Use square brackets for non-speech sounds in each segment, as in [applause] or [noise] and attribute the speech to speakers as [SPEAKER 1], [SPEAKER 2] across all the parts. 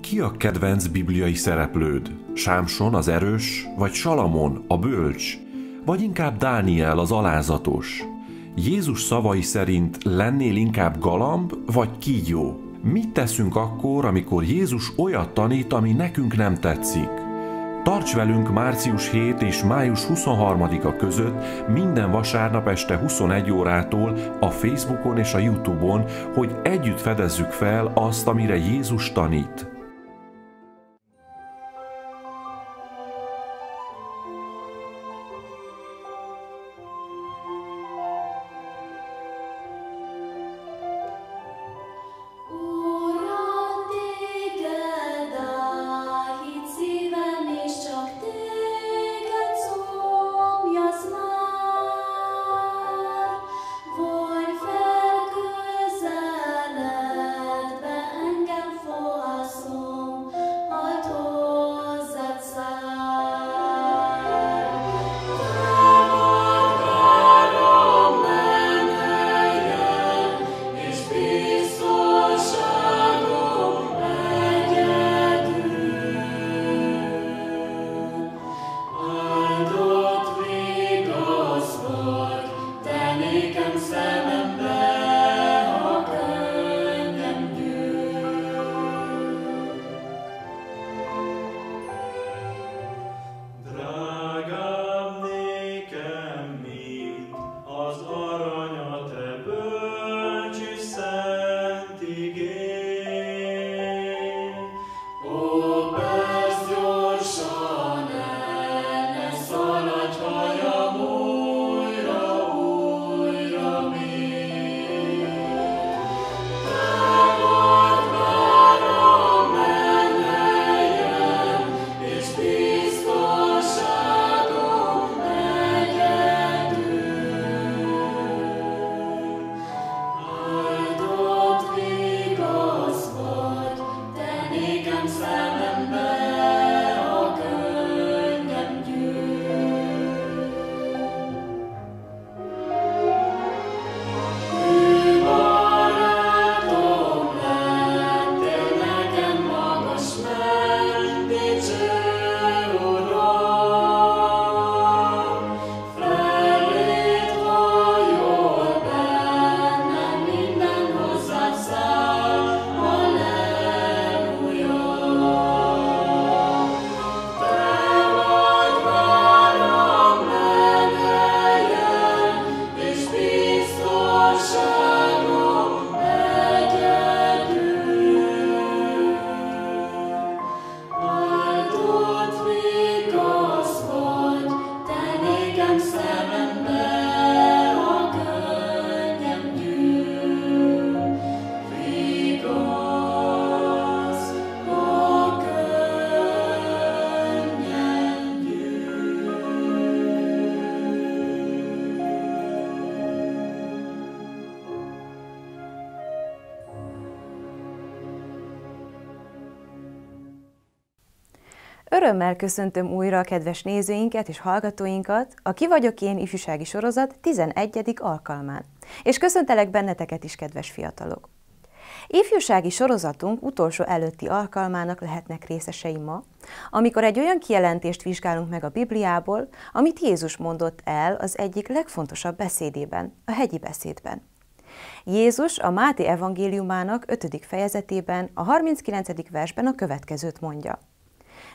[SPEAKER 1] Ki a kedvenc bibliai szereplőd? Sámson az erős, vagy Salamon a bölcs, vagy inkább Dániel az alázatos? Jézus szavai szerint lennél inkább galamb, vagy kígyó? Mit teszünk akkor, amikor Jézus olyat tanít, ami nekünk nem tetszik? Tarts velünk március 7 és május 23-a között minden vasárnap este 21 órától a Facebookon és a Youtube-on, hogy együtt fedezzük fel azt, amire Jézus tanít.
[SPEAKER 2] Örömmel köszöntöm újra a kedves nézőinket és hallgatóinkat a Ki vagyok én ifjúsági sorozat 11. alkalmán. És köszöntelek benneteket is, kedves fiatalok! Ifjúsági sorozatunk utolsó előtti alkalmának lehetnek részesei ma, amikor egy olyan kijelentést vizsgálunk meg a Bibliából, amit Jézus mondott el az egyik legfontosabb beszédében, a hegyi beszédben. Jézus a Máté evangéliumának 5. fejezetében, a 39. versben a következőt mondja –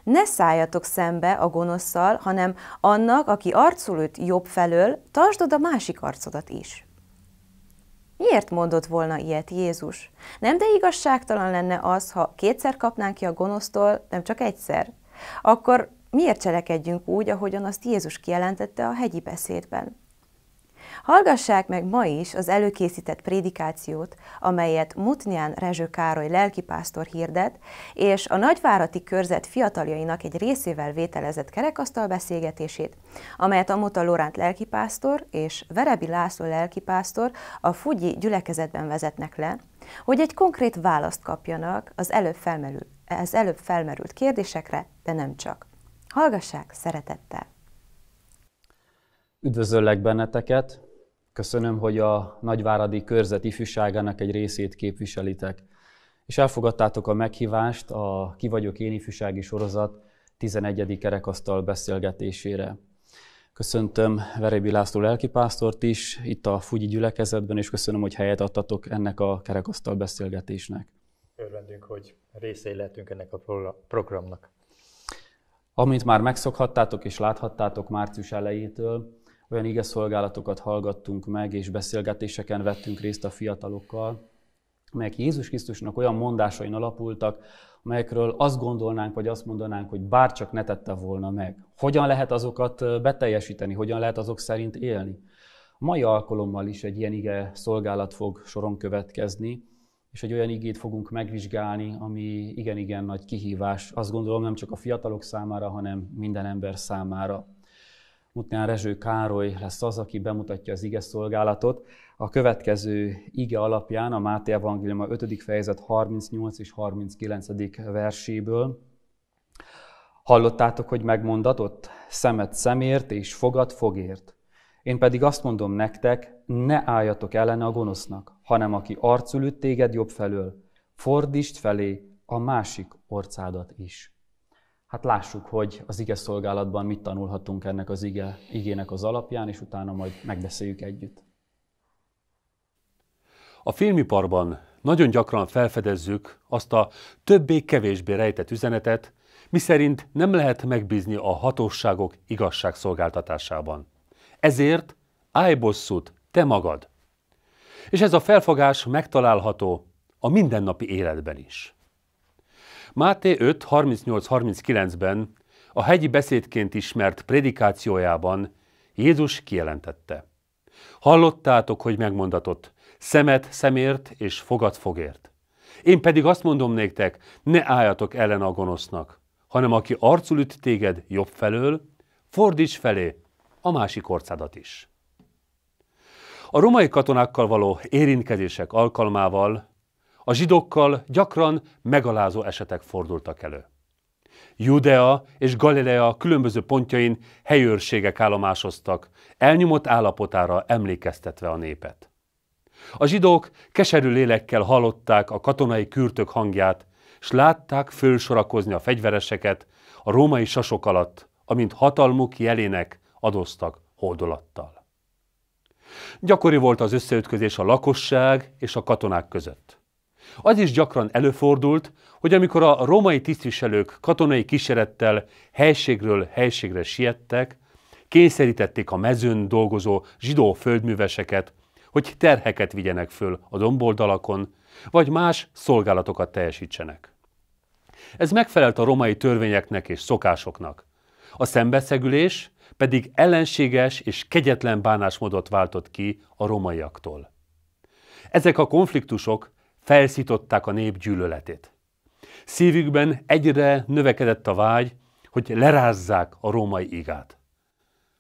[SPEAKER 2] ne szálljatok szembe a gonoszszal, hanem annak, aki arcul őt jobb felől, tartsd oda másik arcodat is. Miért mondott volna ilyet Jézus? Nem de igazságtalan lenne az, ha kétszer kapnánk ki a gonosztól, nem csak egyszer? Akkor miért cselekedjünk úgy, ahogyan azt Jézus kijelentette a hegyi beszédben? Hallgassák meg ma is az előkészített prédikációt, amelyet Mutnyán Rezső Károly lelkipásztor hirdet, és a Nagyvárati körzet fiataljainak egy részével vételezett kerekasztal beszélgetését, amelyet Amuta Loránt lelkipásztor és Verebi László lelkipásztor a Fugyi gyülekezetben vezetnek le, hogy egy konkrét választ kapjanak az előbb, felmerül, az előbb felmerült kérdésekre, de nem csak. Hallgassák szeretettel!
[SPEAKER 3] Üdvözöllek benneteket! Köszönöm, hogy a Nagyváradi körzet ifjúságának egy részét képviselitek. És elfogadtátok a meghívást a Ki vagyok én ifjúsági sorozat 11. kerekasztal beszélgetésére. Köszöntöm Verébi László lelkipásztort is itt a Fugyi gyülekezetben, és köszönöm, hogy helyet adtatok ennek a kerekasztal beszélgetésnek.
[SPEAKER 4] Örvendünk, hogy részei lehetünk ennek a programnak.
[SPEAKER 3] Amint már megszokhattátok és láthattátok március elejétől, olyan igeszolgálatokat hallgattunk meg, és beszélgetéseken vettünk részt a fiatalokkal, melyek Jézus Krisztusnak olyan mondásain alapultak, amelyekről azt gondolnánk, vagy azt mondanánk, hogy bárcsak ne tette volna meg. Hogyan lehet azokat beteljesíteni, hogyan lehet azok szerint élni? A mai alkalommal is egy ilyen ige szolgálat fog soron következni, és egy olyan igét fogunk megvizsgálni, ami igen-igen nagy kihívás, azt gondolom nem csak a fiatalok számára, hanem minden ember számára. Mutnán Rezső Károly lesz az, aki bemutatja az ige szolgálatot. A következő ige alapján a Máté Evangélium a 5. fejezet 38 és 39. verséből. Hallottátok, hogy megmondatott? Szemet szemért és fogad fogért. Én pedig azt mondom nektek, ne álljatok ellen a gonosznak, hanem aki arcul üt téged jobb felől, fordítsd felé a másik orcádat is hát lássuk, hogy az ige szolgálatban mit tanulhatunk ennek az ige, igének az alapján, és utána majd megbeszéljük együtt.
[SPEAKER 5] A filmiparban nagyon gyakran felfedezzük azt a többé-kevésbé rejtett üzenetet, miszerint nem lehet megbízni a hatóságok igazságszolgáltatásában. Ezért állj bosszút, te magad! És ez a felfogás megtalálható a mindennapi életben is. Máté 5. 38-39-ben a hegyi beszédként ismert predikációjában Jézus kijelentette. Hallottátok, hogy megmondatott, szemet szemért és fogad fogért. Én pedig azt mondom néktek, ne álljatok ellen a gonosznak, hanem aki arcul üt téged jobb felől, fordíts felé a másik orcádat is. A romai katonákkal való érintkezések alkalmával a zsidókkal gyakran megalázó esetek fordultak elő. Judea és Galilea különböző pontjain helyőrségek állomásoztak, elnyomott állapotára emlékeztetve a népet. A zsidók keserű lélekkel hallották a katonai kürtök hangját, s látták fölsorakozni a fegyvereseket a római sasok alatt, amint hatalmuk jelének adoztak hódolattal. Gyakori volt az összeütközés a lakosság és a katonák között. Az is gyakran előfordult, hogy amikor a római tisztviselők katonai kísérettel helységről helységre siettek, kényszerítették a mezőn dolgozó zsidó földműveseket, hogy terheket vigyenek föl a domboldalakon, vagy más szolgálatokat teljesítsenek. Ez megfelelt a romai törvényeknek és szokásoknak. A szembeszegülés pedig ellenséges és kegyetlen bánásmódot váltott ki a romaiaktól. Ezek a konfliktusok felszították a nép gyűlöletét. Szívükben egyre növekedett a vágy, hogy lerázzák a római igát.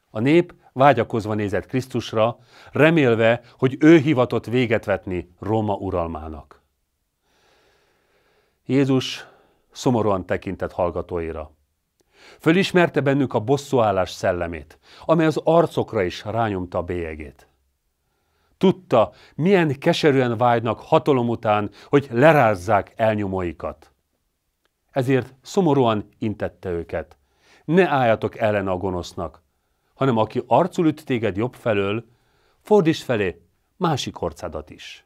[SPEAKER 5] A nép vágyakozva nézett Krisztusra, remélve, hogy ő hivatott véget vetni Róma uralmának. Jézus szomorúan tekintett hallgatóira. Fölismerte bennük a bosszúállás szellemét, amely az arcokra is rányomta a bélyegét. Tudta, milyen keserűen vágynak hatalom után, hogy lerázzák elnyomóikat. Ezért szomorúan intette őket. Ne álljatok ellen a gonosznak, hanem aki arcul üt téged jobb felől, fordíts felé másik orcádat is.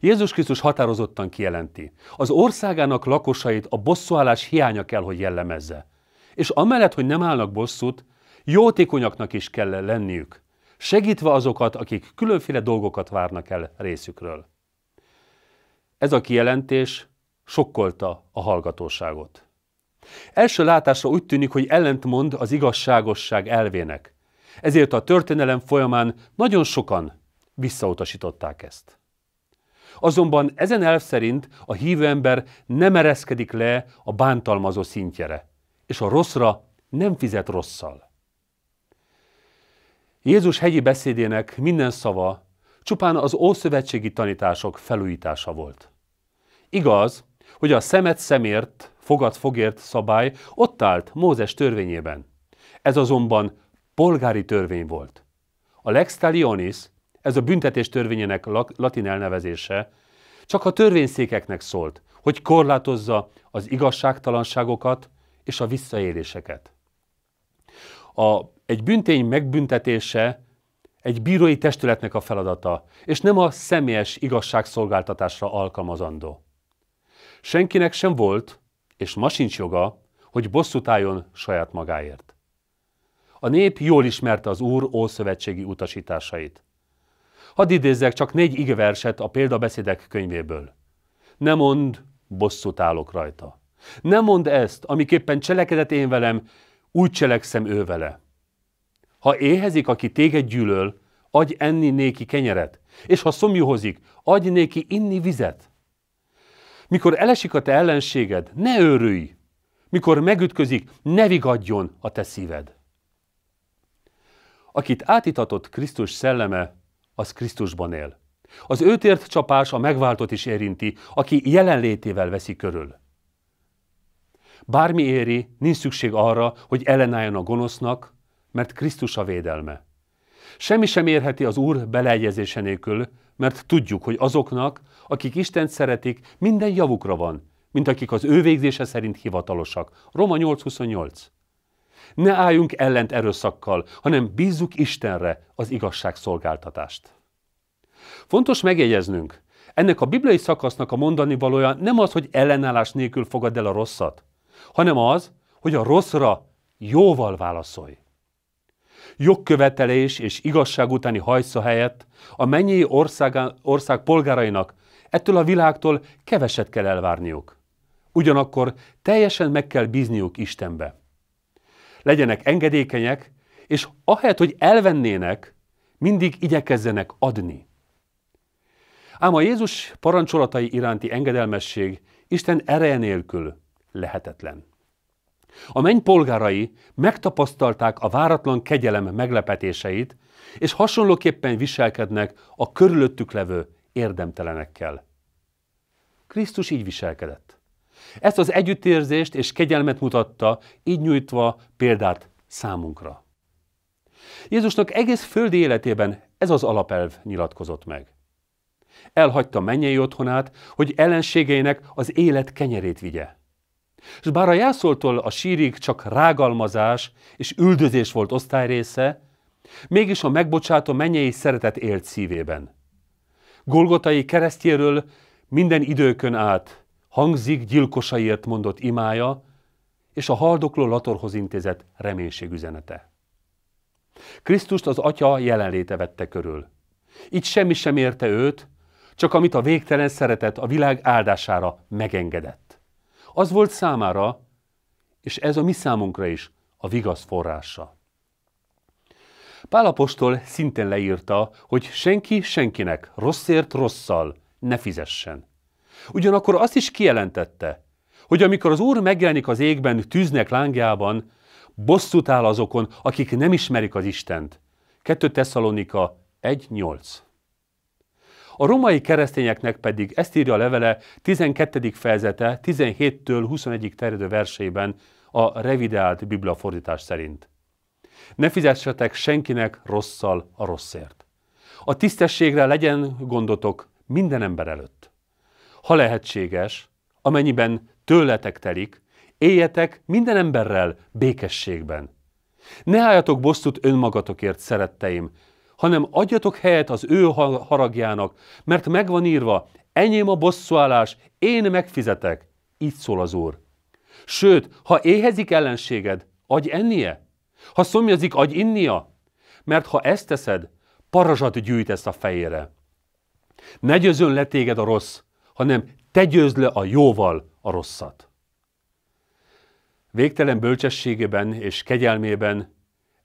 [SPEAKER 5] Jézus Krisztus határozottan kijelenti, az országának lakosait a bosszúállás hiánya kell, hogy jellemezze. És amellett, hogy nem állnak bosszút, jótékonyaknak is kell lenniük segítve azokat, akik különféle dolgokat várnak el részükről. Ez a kijelentés sokkolta a hallgatóságot. Első látásra úgy tűnik, hogy ellentmond az igazságosság elvének. Ezért a történelem folyamán nagyon sokan visszautasították ezt. Azonban ezen elv szerint a hívő ember nem ereszkedik le a bántalmazó szintjére, és a rosszra nem fizet rosszal. Jézus hegyi beszédének minden szava csupán az ószövetségi tanítások felújítása volt. Igaz, hogy a szemet szemért, fogad fogért szabály ott állt Mózes törvényében. Ez azonban polgári törvény volt. A lex talionis, ez a büntetés törvényének latin elnevezése, csak a törvényszékeknek szólt, hogy korlátozza az igazságtalanságokat és a visszaéléseket. A egy büntény megbüntetése egy bírói testületnek a feladata, és nem a személyes igazságszolgáltatásra alkalmazandó. Senkinek sem volt, és ma sincs joga, hogy bosszút álljon saját magáért. A nép jól ismerte az Úr ószövetségi utasításait. Hadd idézzek csak négy igeverset a példabeszédek könyvéből. Ne mondd, bosszút állok rajta. Ne mondd ezt, amiképpen cselekedett én velem, úgy cselekszem ő vele. Ha éhezik, aki téged gyűlöl, adj enni néki kenyeret, és ha szomjúhozik, adj néki inni vizet. Mikor elesik a te ellenséged, ne őrülj! mikor megütközik, ne vigadjon a te szíved. Akit átitatott Krisztus szelleme, az Krisztusban él. Az őtért csapás a megváltott is érinti, aki jelenlétével veszi körül. Bármi éri, nincs szükség arra, hogy ellenálljon a gonosznak, mert Krisztus a védelme. Semmi sem érheti az Úr beleegyezése nélkül, mert tudjuk, hogy azoknak, akik Isten szeretik, minden javukra van, mint akik az ő végzése szerint hivatalosak. Roma 8.28. Ne álljunk ellent erőszakkal, hanem bízzuk Istenre az igazság szolgáltatást. Fontos megjegyeznünk, ennek a bibliai szakasznak a mondani valója nem az, hogy ellenállás nélkül fogad el a rosszat, hanem az, hogy a rosszra jóval válaszolj jogkövetelés és igazság utáni hajsza helyett a mennyi ország, ország polgárainak ettől a világtól keveset kell elvárniuk. Ugyanakkor teljesen meg kell bízniuk Istenbe. Legyenek engedékenyek, és ahelyett, hogy elvennének, mindig igyekezzenek adni. Ám a Jézus parancsolatai iránti engedelmesség Isten ereje nélkül lehetetlen. A menny polgárai megtapasztalták a váratlan kegyelem meglepetéseit, és hasonlóképpen viselkednek a körülöttük levő érdemtelenekkel. Krisztus így viselkedett. Ezt az együttérzést és kegyelmet mutatta, így nyújtva példát számunkra. Jézusnak egész földi életében ez az alapelv nyilatkozott meg. Elhagyta mennyei otthonát, hogy ellenségeinek az élet kenyerét vigye. És bár a jászoltól a sírig csak rágalmazás és üldözés volt osztályrésze, mégis a megbocsátó mennyei szeretet élt szívében. Golgotai keresztjéről minden időkön át hangzik gyilkosaiért mondott imája, és a haldokló latorhoz intézett üzenete. Krisztust az atya jelenléte vette körül. Így semmi sem érte őt, csak amit a végtelen szeretet a világ áldására megengedett. Az volt számára, és ez a mi számunkra is a vigasz forrása. Pálapostól szintén leírta, hogy senki senkinek rosszért rosszal ne fizessen. Ugyanakkor azt is kijelentette, hogy amikor az Úr megjelenik az égben tűznek lángjában, bosszút áll azokon, akik nem ismerik az Istent. 2 Tesszalonika 1.8 a romai keresztényeknek pedig ezt írja a levele 12. fejezete 17-től 21-ig terjedő versében a revideált Biblia fordítás szerint. Ne fizessetek senkinek rosszal a rosszért. A tisztességre legyen gondotok minden ember előtt. Ha lehetséges, amennyiben tőletek telik, éljetek minden emberrel békességben. Ne álljatok bosszút önmagatokért, szeretteim, hanem adjatok helyet az ő haragjának, mert megvan írva, enyém a bosszúállás, én megfizetek. Így szól az Úr. Sőt, ha éhezik ellenséged, adj ennie. Ha szomjazik, adj innia. Mert ha ezt teszed, parazsat gyűjtesz a fejére. Ne győzön le téged a rossz, hanem te győzd le a jóval a rosszat. Végtelen bölcsességében és kegyelmében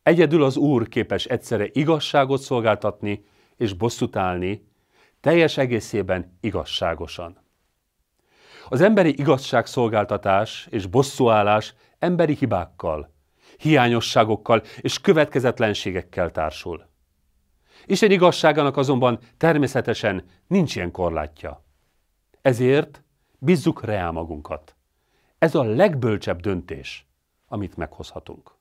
[SPEAKER 5] Egyedül az Úr képes egyszerre igazságot szolgáltatni és bosszút állni, teljes egészében igazságosan. Az emberi igazságszolgáltatás és bosszúállás emberi hibákkal, hiányosságokkal és következetlenségekkel társul. És egy igazságának azonban természetesen nincs ilyen korlátja. Ezért bízzuk rá magunkat. Ez a legbölcsebb döntés, amit meghozhatunk.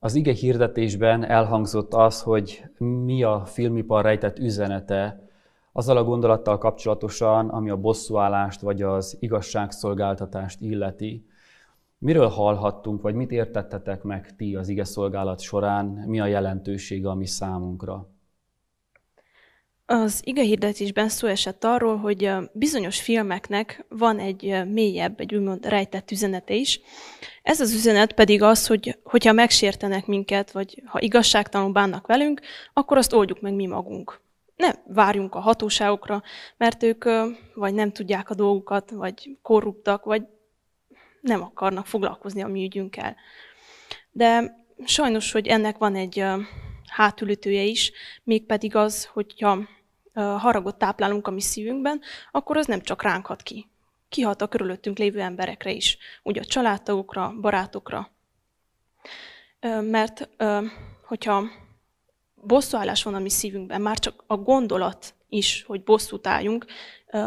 [SPEAKER 3] Az ige hirdetésben elhangzott az, hogy mi a filmipar rejtett üzenete azzal a gondolattal kapcsolatosan, ami a bosszúállást vagy az igazságszolgáltatást illeti. Miről hallhattunk, vagy mit értettetek meg ti az ige szolgálat során, mi a jelentősége a mi számunkra?
[SPEAKER 6] Az igehirdetésben szó esett arról, hogy bizonyos filmeknek van egy mélyebb, egy úgymond rejtett üzenete is. Ez az üzenet pedig az, hogy hogyha megsértenek minket, vagy ha igazságtalanul bánnak velünk, akkor azt oldjuk meg mi magunk. Ne várjunk a hatóságokra, mert ők vagy nem tudják a dolgukat, vagy korruptak, vagy nem akarnak foglalkozni a mi ügyünkkel. De sajnos, hogy ennek van egy hátülütője is, mégpedig az, hogyha haragot táplálunk a mi szívünkben, akkor az nem csak ránk hat ki. Kihat a körülöttünk lévő emberekre is, ugye a családtagokra, barátokra. Mert hogyha bosszúállás van a mi szívünkben, már csak a gondolat is, hogy bosszút álljunk,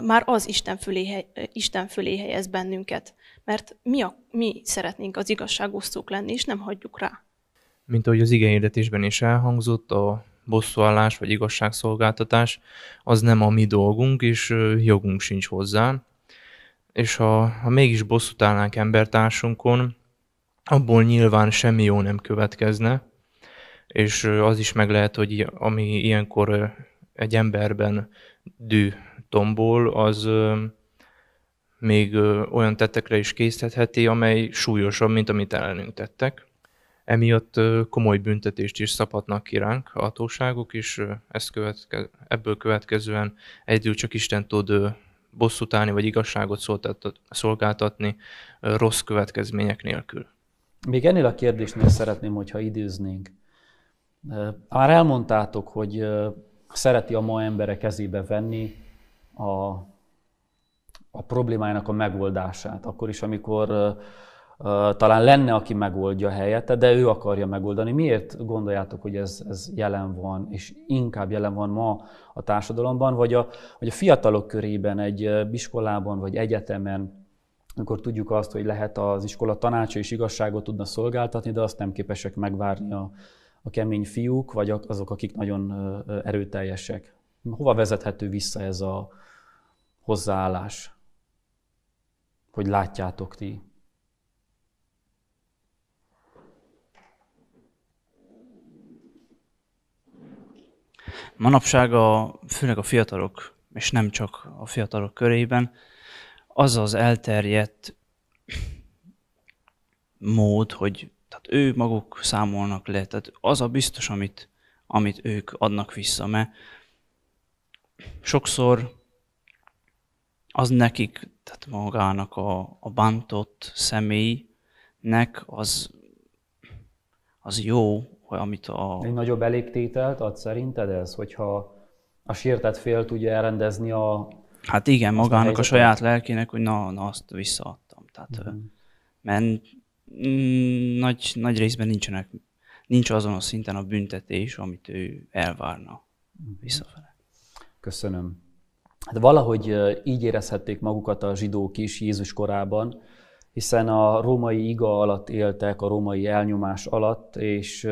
[SPEAKER 6] már az Isten fölé, Isten fölé helyez bennünket. Mert mi, a, mi szeretnénk az igazságosztók lenni, és nem hagyjuk rá.
[SPEAKER 7] Mint ahogy az igényedetésben is elhangzott, a bosszúállás vagy igazságszolgáltatás, az nem a mi dolgunk, és jogunk sincs hozzá. És ha, ha mégis bosszút állnánk embertársunkon, abból nyilván semmi jó nem következne, és az is meg lehet, hogy ami ilyenkor egy emberben dű tombol, az még olyan tettekre is készítheti, amely súlyosabb, mint amit ellenünk tettek emiatt komoly büntetést is szabhatnak ki ránk a hatóságok, és ezt követke, ebből következően egyedül csak Isten tud bosszút állni, vagy igazságot szolgáltatni rossz következmények nélkül.
[SPEAKER 3] Még ennél a kérdésnél szeretném, hogyha időznénk. Már elmondtátok, hogy szereti a ma embere kezébe venni a, a problémájának a megoldását. Akkor is, amikor talán lenne, aki megoldja helyette, de ő akarja megoldani. Miért gondoljátok, hogy ez, ez jelen van, és inkább jelen van ma a társadalomban, vagy a, vagy a fiatalok körében, egy iskolában, vagy egyetemen, amikor tudjuk azt, hogy lehet az iskola tanácsa és igazságot tudna szolgáltatni, de azt nem képesek megvárni a, a kemény fiúk, vagy azok, akik nagyon erőteljesek. Hova vezethető vissza ez a hozzáállás? Hogy látjátok ti?
[SPEAKER 8] Manapság a, főleg a fiatalok, és nem csak a fiatalok körében, az az elterjedt mód, hogy tehát ő maguk számolnak le, tehát az a biztos, amit, amit ők adnak vissza, mert sokszor az nekik, tehát magának a, a bántott személynek az, az jó, amit a...
[SPEAKER 3] Egy nagyobb elégtételt ad szerinted ez, hogyha a sértett fél tudja elrendezni a... Hát igen, magának a, a saját
[SPEAKER 8] lelkének, hogy na, na azt visszaadtam. Tehát, mm-hmm. mert mm, nagy, nagy részben nincsenek, nincs azon a szinten a büntetés, amit ő elvárna mhm.
[SPEAKER 3] visszafele. Köszönöm. Hát valahogy így érezhették magukat a zsidók is Jézus korában, hiszen a római iga alatt éltek, a római elnyomás alatt, és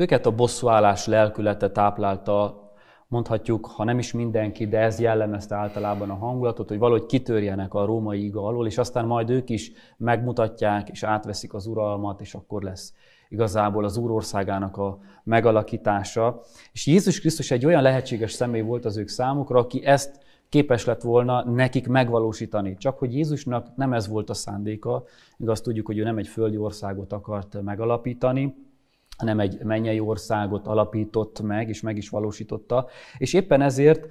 [SPEAKER 3] őket a bosszúállás lelkülete táplálta, mondhatjuk, ha nem is mindenki, de ez jellemezte általában a hangulatot, hogy valahogy kitörjenek a római iga alól, és aztán majd ők is megmutatják, és átveszik az uralmat, és akkor lesz igazából az Úrországának a megalakítása. És Jézus Krisztus egy olyan lehetséges személy volt az ők számukra, aki ezt képes lett volna nekik megvalósítani. Csak hogy Jézusnak nem ez volt a szándéka, igaz tudjuk, hogy ő nem egy földi országot akart megalapítani, hanem egy mennyei országot alapított meg, és meg is valósította. És éppen ezért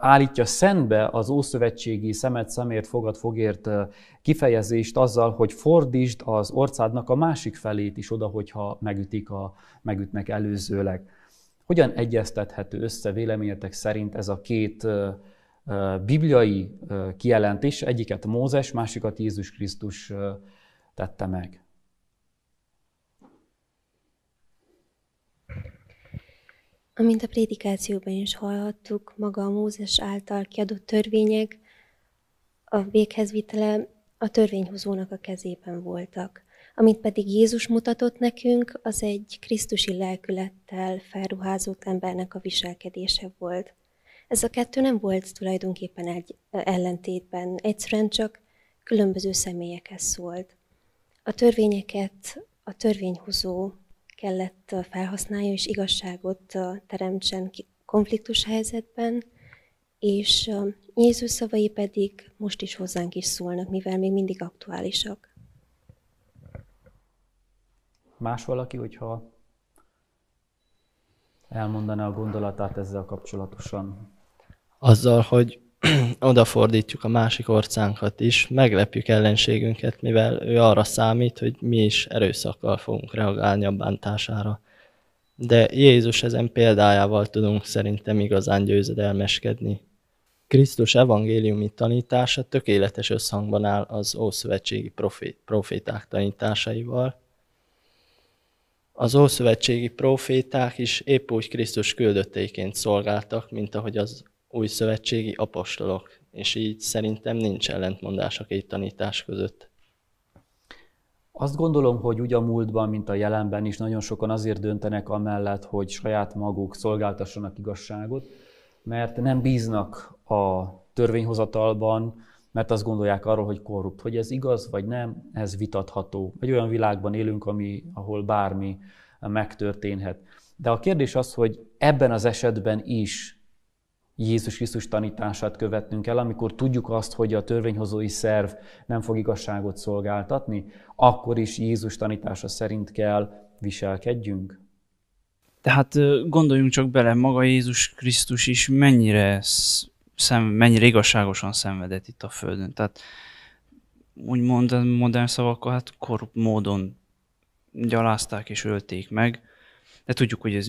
[SPEAKER 3] állítja szembe az Ószövetségi szemet szemért fogad fogért kifejezést azzal, hogy fordítsd az országnak a másik felét is oda, hogyha megütik a, megütnek előzőleg. Hogyan egyeztethető össze véleményetek szerint ez a két bibliai kijelentés, egyiket Mózes, másikat Jézus Krisztus tette meg?
[SPEAKER 9] Amint a prédikációban is hallhattuk, maga a Mózes által kiadott törvények a véghezvitele a törvényhozónak a kezében voltak. Amit pedig Jézus mutatott nekünk, az egy Krisztusi lelkülettel felruházott embernek a viselkedése volt. Ez a kettő nem volt tulajdonképpen egy ellentétben, egyszerűen csak különböző személyekhez szólt. A törvényeket a törvényhozó kellett felhasználja, és igazságot teremtsen konfliktus helyzetben, és Jézus szavai pedig most is hozzánk is szólnak, mivel még mindig aktuálisak.
[SPEAKER 3] Más valaki, hogyha elmondaná a gondolatát ezzel kapcsolatosan?
[SPEAKER 10] Azzal, hogy [clears throat] odafordítjuk a másik orcánkat is, meglepjük ellenségünket, mivel ő arra számít, hogy mi is erőszakkal fogunk reagálni a bántására. De Jézus ezen példájával tudunk szerintem igazán győzedelmeskedni. Krisztus evangéliumi tanítása tökéletes összhangban áll az ószövetségi proféták tanításaival. Az ószövetségi proféták is épp úgy Krisztus küldötteiként szolgáltak, mint ahogy az új szövetségi apostolok, és így szerintem nincs ellentmondás a két tanítás között. Azt gondolom, hogy úgy a múltban,
[SPEAKER 3] mint a jelenben is nagyon sokan azért döntenek amellett, hogy saját maguk szolgáltassanak igazságot, mert nem bíznak a törvényhozatalban, mert azt gondolják arról, hogy korrupt. Hogy ez igaz vagy nem, ez vitatható. Egy olyan világban élünk, ami, ahol bármi megtörténhet. De a kérdés az, hogy ebben az esetben is Jézus Krisztus tanítását követnünk el, amikor tudjuk azt, hogy a törvényhozói szerv nem fog igazságot szolgáltatni, akkor is Jézus tanítása szerint kell viselkedjünk.
[SPEAKER 8] Tehát gondoljunk csak bele, maga Jézus Krisztus is mennyire, szem, mennyire igazságosan szenvedett itt a Földön. Tehát úgy úgymond modern szavakkal, hát korrupt módon gyalázták és ölték meg, de tudjuk, hogy ez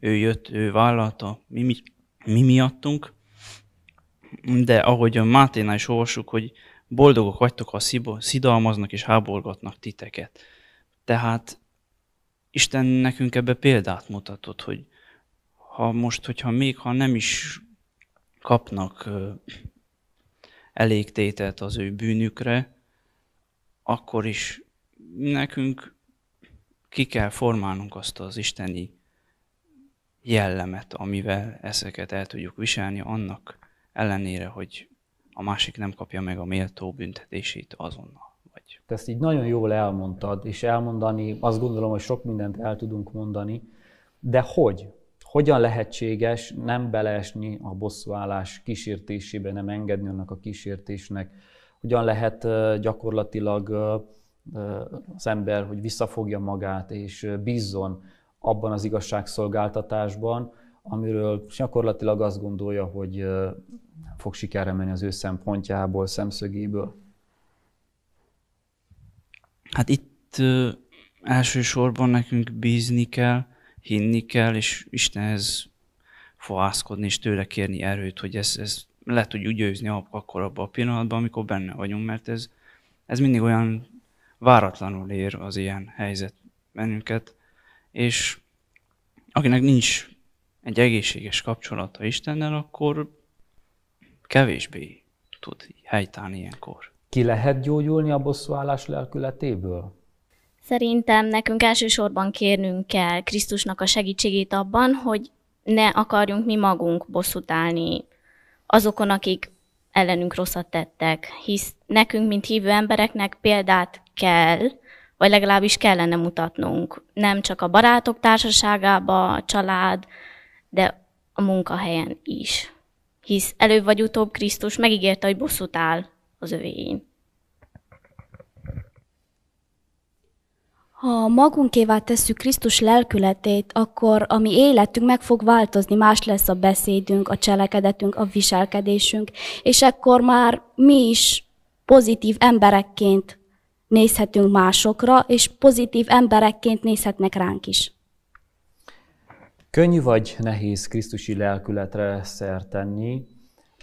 [SPEAKER 8] ő jött, ő vállalta, mi, mi, mi miattunk, de ahogy Máténál is olvassuk, hogy boldogok vagytok, ha szidalmaznak és háborgatnak titeket. Tehát Isten nekünk ebbe példát mutatott, hogy ha most, hogyha még ha nem is kapnak elégtételt az ő bűnükre, akkor is nekünk ki kell formálnunk azt az isteni jellemet, amivel ezeket el tudjuk viselni, annak ellenére, hogy a másik nem kapja meg a méltó büntetését azonnal.
[SPEAKER 3] Vagy. Te ezt így nagyon jól elmondtad, és elmondani, azt gondolom, hogy sok mindent el tudunk mondani, de hogy? Hogyan lehetséges nem beleesni a bosszúállás kísértésébe, nem engedni annak a kísértésnek? Hogyan lehet gyakorlatilag az ember, hogy visszafogja magát és bízzon abban az igazságszolgáltatásban, amiről gyakorlatilag azt gondolja, hogy fog sikerre menni az ő szempontjából, szemszögéből?
[SPEAKER 8] Hát itt ö, elsősorban nekünk bízni kell, hinni kell, és Istenhez fohászkodni, és tőle kérni erőt, hogy ezt, ezt le tudjuk győzni akkor abban a pillanatban, amikor benne vagyunk, mert ez, ez mindig olyan váratlanul ér az ilyen helyzet bennünket, és akinek nincs egy egészséges kapcsolata Istennel, akkor kevésbé tud helytállni
[SPEAKER 3] ilyenkor. Ki lehet gyógyulni a bosszúállás lelkületéből?
[SPEAKER 11] Szerintem nekünk elsősorban kérnünk kell Krisztusnak a segítségét abban, hogy ne akarjunk mi magunk bosszút állni azokon, akik ellenünk rosszat tettek, hisz nekünk, mint hívő embereknek példát kell vagy legalábbis kellene mutatnunk. Nem csak a barátok társaságába, a család, de a munkahelyen is. Hisz előbb vagy utóbb Krisztus megígérte, hogy bosszút áll az övéin. Ha
[SPEAKER 12] magunkévá tesszük Krisztus lelkületét, akkor a mi életünk meg fog változni, más lesz a beszédünk, a cselekedetünk, a viselkedésünk, és ekkor már mi is pozitív emberekként nézhetünk másokra, és pozitív emberekként nézhetnek ránk is.
[SPEAKER 3] Könnyű vagy nehéz Krisztusi lelkületre szertenni,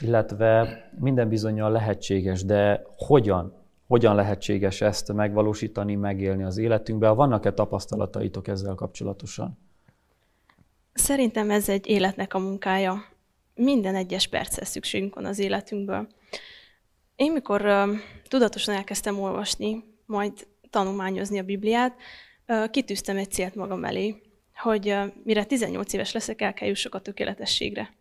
[SPEAKER 3] illetve minden bizonyal lehetséges, de hogyan? Hogyan lehetséges ezt megvalósítani, megélni az életünkben? Vannak-e tapasztalataitok ezzel kapcsolatosan?
[SPEAKER 6] Szerintem ez egy életnek a munkája. Minden egyes percre szükségünk van az életünkből. Én mikor uh, tudatosan elkezdtem olvasni, majd tanulmányozni a Bibliát, kitűztem egy célt magam elé, hogy mire 18 éves leszek, el kell jussak a tökéletességre.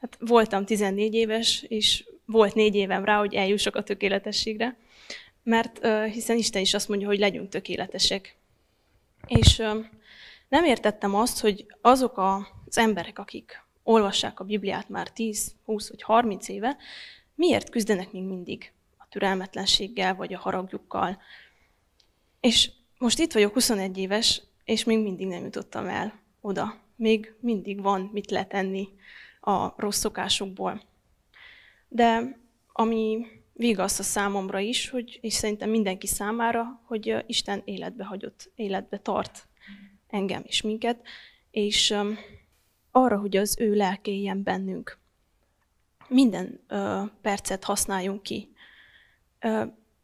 [SPEAKER 6] Hát voltam 14 éves, és volt négy évem rá, hogy eljussak a tökéletességre, mert hiszen Isten is azt mondja, hogy legyünk tökéletesek. És nem értettem azt, hogy azok az emberek, akik olvassák a Bibliát már 10, 20 vagy 30 éve, miért küzdenek még mindig? türelmetlenséggel, vagy a haragjukkal. És most itt vagyok 21 éves, és még mindig nem jutottam el oda. Még mindig van mit letenni a rossz szokásokból. De ami vigaszt a számomra is, hogy, és szerintem mindenki számára, hogy Isten életbe hagyott, életbe tart engem és minket, és arra, hogy az ő lelke éljen bennünk. Minden percet használjunk ki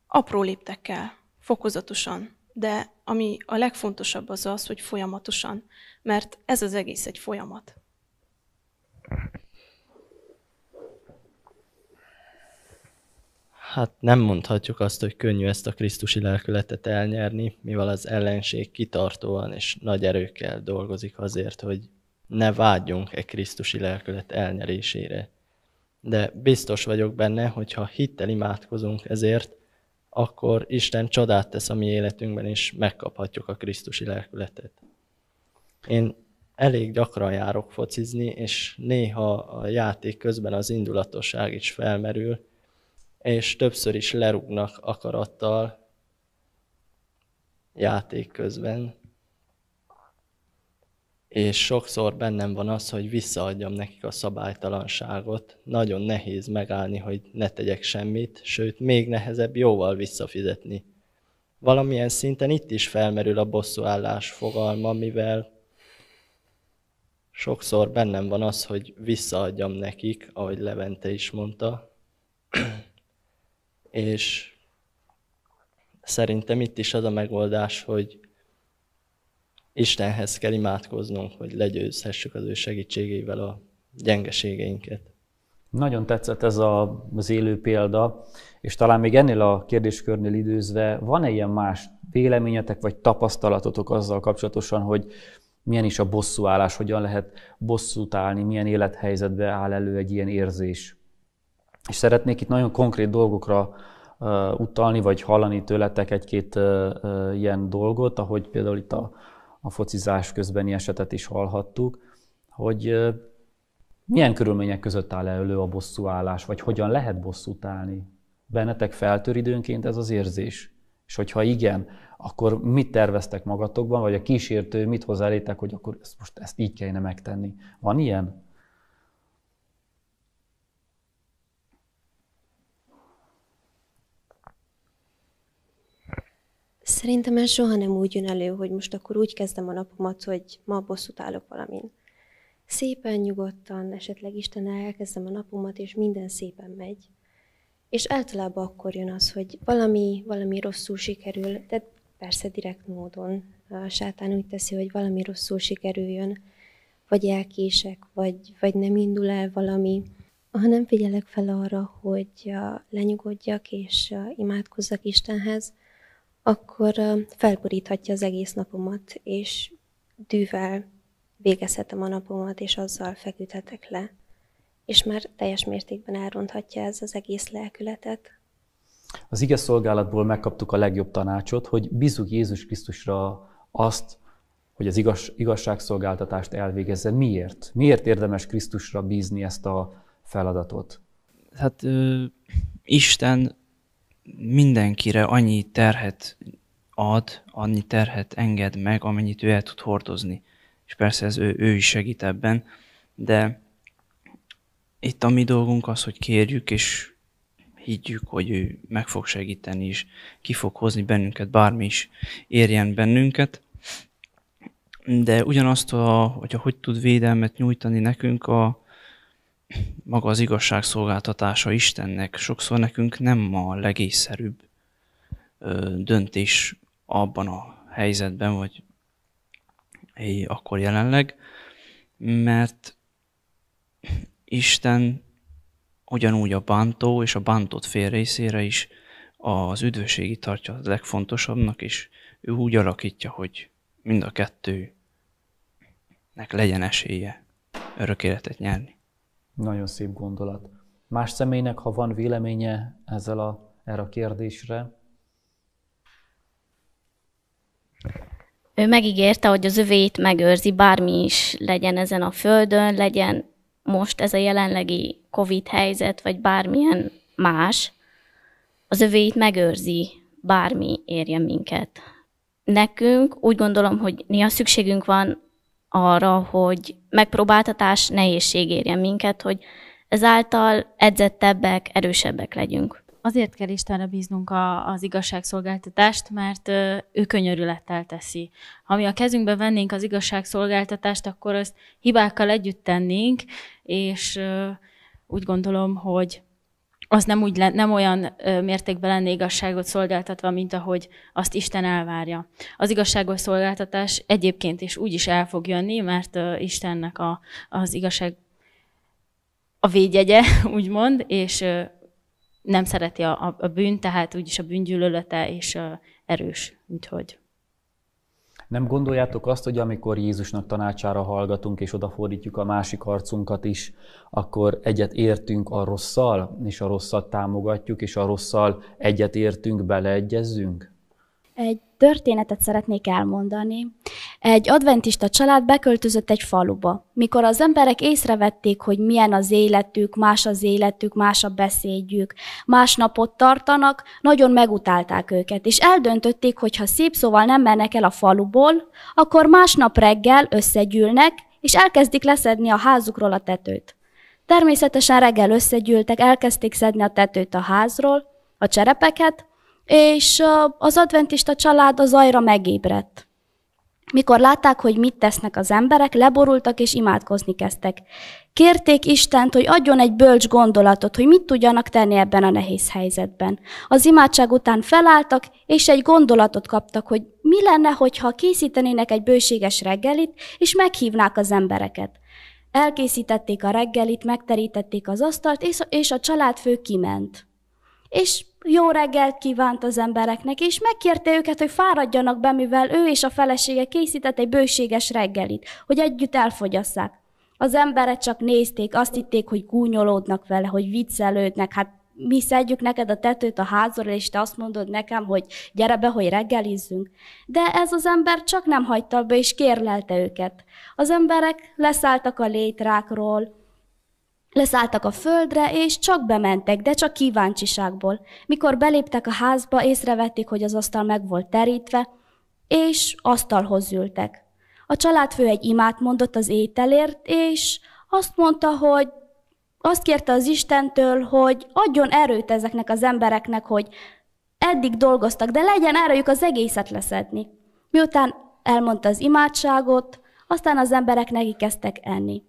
[SPEAKER 6] apró léptekkel, fokozatosan, de ami a legfontosabb az az, hogy folyamatosan, mert ez az egész egy folyamat.
[SPEAKER 10] Hát nem mondhatjuk azt, hogy könnyű ezt a Krisztusi lelkületet elnyerni, mivel az ellenség kitartóan és nagy erőkkel dolgozik azért, hogy ne vágyjunk e Krisztusi lelkület elnyerésére de biztos vagyok benne, hogy ha hittel imádkozunk ezért, akkor Isten csodát tesz a mi életünkben, és megkaphatjuk a Krisztusi lelkületet. Én elég gyakran járok focizni, és néha a játék közben az indulatosság is felmerül, és többször is lerúgnak akarattal játék közben, és sokszor bennem van az, hogy visszaadjam nekik a szabálytalanságot. Nagyon nehéz megállni, hogy ne tegyek semmit, sőt, még nehezebb jóval visszafizetni. Valamilyen szinten itt is felmerül a bosszúállás fogalma, mivel sokszor bennem van az, hogy visszaadjam nekik, ahogy Levente is mondta, [clears throat] és szerintem itt is az a megoldás, hogy Istenhez kell imádkoznunk, hogy legyőzhessük az ő segítségével a gyengeségeinket.
[SPEAKER 3] Nagyon tetszett ez a, az élő példa, és talán még ennél a kérdéskörnél időzve, van-e ilyen más véleményetek vagy tapasztalatotok azzal kapcsolatosan, hogy milyen is a bosszúállás, hogyan lehet bosszút állni, milyen élethelyzetbe áll elő egy ilyen érzés? És szeretnék itt nagyon konkrét dolgokra utalni, vagy hallani tőletek egy-két ilyen dolgot, ahogy például itt a a focizás közbeni esetet is hallhattuk, hogy milyen körülmények között áll elő a bosszú állás, vagy hogyan lehet bosszút állni? Bennetek feltör időnként ez az érzés? És hogyha igen, akkor mit terveztek magatokban, vagy a kísértő mit hozzálétek, hogy akkor ezt most ezt így kellene megtenni? Van ilyen?
[SPEAKER 9] Szerintem ez soha nem úgy jön elő, hogy most akkor úgy kezdem a napomat, hogy ma bosszút állok valamin. Szépen, nyugodtan, esetleg Isten elkezdem a napomat, és minden szépen megy. És általában akkor jön az, hogy valami, valami rosszul sikerül, de persze direkt módon. A sátán úgy teszi, hogy valami rosszul sikerüljön, vagy elkések, vagy, vagy nem indul el valami, ha nem figyelek fel arra, hogy lenyugodjak és imádkozzak Istenhez, akkor felboríthatja az egész napomat, és dűvel végezhetem a napomat, és azzal feküdhetek le. És már teljes mértékben elronthatja ez az egész lelkületet.
[SPEAKER 3] Az ige szolgálatból megkaptuk a legjobb tanácsot, hogy bízzuk Jézus Krisztusra azt, hogy az igaz, igazságszolgáltatást elvégezze. Miért? Miért érdemes Krisztusra bízni ezt a feladatot? Hát ö, Isten
[SPEAKER 8] mindenkire annyi terhet ad, annyi terhet enged meg, amennyit ő el tud hordozni. És persze ez ő, ő is segít ebben, de itt a mi dolgunk az, hogy kérjük, és higgyük, hogy ő meg fog segíteni, és ki fog hozni bennünket, bármi is érjen bennünket. De ugyanazt, a, hogyha hogy tud védelmet nyújtani nekünk, a, maga az igazságszolgáltatása Istennek sokszor nekünk nem a legészszerűbb döntés abban a helyzetben, vagy akkor jelenleg, mert Isten ugyanúgy a bántó és a bántott fél részére is az üdvösségi tartja a legfontosabbnak, és ő úgy alakítja, hogy mind a kettőnek legyen esélye örök életet nyerni.
[SPEAKER 3] Nagyon szép gondolat. Más személynek, ha van véleménye ezzel a, erre a kérdésre?
[SPEAKER 11] Ő megígérte, hogy az övét megőrzi, bármi is legyen ezen a földön, legyen most ez a jelenlegi COVID helyzet, vagy bármilyen más, az övéit megőrzi, bármi érjen minket. Nekünk úgy gondolom, hogy néha szükségünk van arra, hogy megpróbáltatás nehézség érjen minket, hogy ezáltal edzettebbek, erősebbek legyünk.
[SPEAKER 13] Azért kell Istenre bíznunk a, az igazságszolgáltatást, mert ő könyörülettel teszi. Ha mi a kezünkbe vennénk az igazságszolgáltatást, akkor azt hibákkal együtt tennénk, és úgy gondolom, hogy az nem, úgy, nem olyan mértékben lenne igazságot szolgáltatva, mint ahogy azt Isten elvárja. Az igazságos szolgáltatás egyébként is úgy is el fog jönni, mert Istennek a, az igazság a védjegye, [laughs] úgymond, és nem szereti a, a, a bűn, tehát úgyis a bűngyűlölete és erős. Úgyhogy.
[SPEAKER 3] Nem gondoljátok azt, hogy amikor Jézusnak tanácsára hallgatunk, és odafordítjuk a másik arcunkat is, akkor egyet értünk a rosszal, és a rosszat támogatjuk, és a rosszal egyet értünk, beleegyezzünk?
[SPEAKER 12] Egy történetet szeretnék elmondani. Egy adventista család beköltözött egy faluba. Mikor az emberek észrevették, hogy milyen az életük, más az életük, más a beszédjük, más napot tartanak, nagyon megutálták őket, és eldöntötték, hogy ha szép szóval nem mennek el a faluból, akkor másnap reggel összegyűlnek, és elkezdik leszedni a házukról a tetőt. Természetesen reggel összegyűltek, elkezdték szedni a tetőt a házról, a cserepeket, és az adventista család az ajra megébredt. Mikor látták, hogy mit tesznek az emberek, leborultak és imádkozni kezdtek. Kérték Istent, hogy adjon egy bölcs gondolatot, hogy mit tudjanak tenni ebben a nehéz helyzetben. Az imádság után felálltak, és egy gondolatot kaptak, hogy mi lenne, hogyha készítenének egy bőséges reggelit, és meghívnák az embereket. Elkészítették a reggelit, megterítették az asztalt, és a családfő kiment és jó reggelt kívánt az embereknek, és megkérte őket, hogy fáradjanak be, mivel ő és a felesége készített egy bőséges reggelit, hogy együtt elfogyasszák. Az emberek csak nézték, azt hitték, hogy gúnyolódnak vele, hogy viccelődnek, hát mi szedjük neked a tetőt a házról, és te azt mondod nekem, hogy gyere be, hogy reggelizzünk. De ez az ember csak nem hagyta be, és kérlelte őket. Az emberek leszálltak a létrákról, Leszálltak a földre, és csak bementek, de csak kíváncsiságból. Mikor beléptek a házba, észrevették, hogy az asztal meg volt terítve, és asztalhoz ültek. A családfő egy imát mondott az ételért, és azt mondta, hogy azt kérte az Istentől, hogy adjon erőt ezeknek az embereknek, hogy eddig dolgoztak, de legyen erőjük az egészet leszedni. Miután elmondta az imádságot, aztán az emberek neki kezdtek enni.